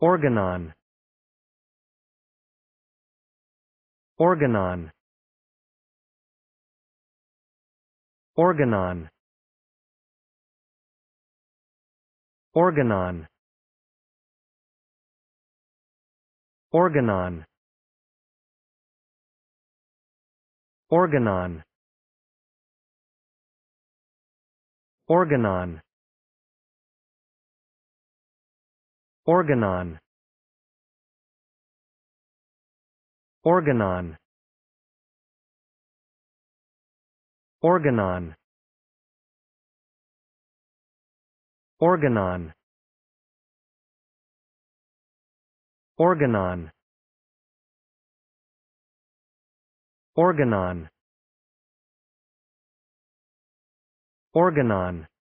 Organon Organon Organon Organon Organon Organon Organon Organon Organon Organon Organon Organon Organon Organon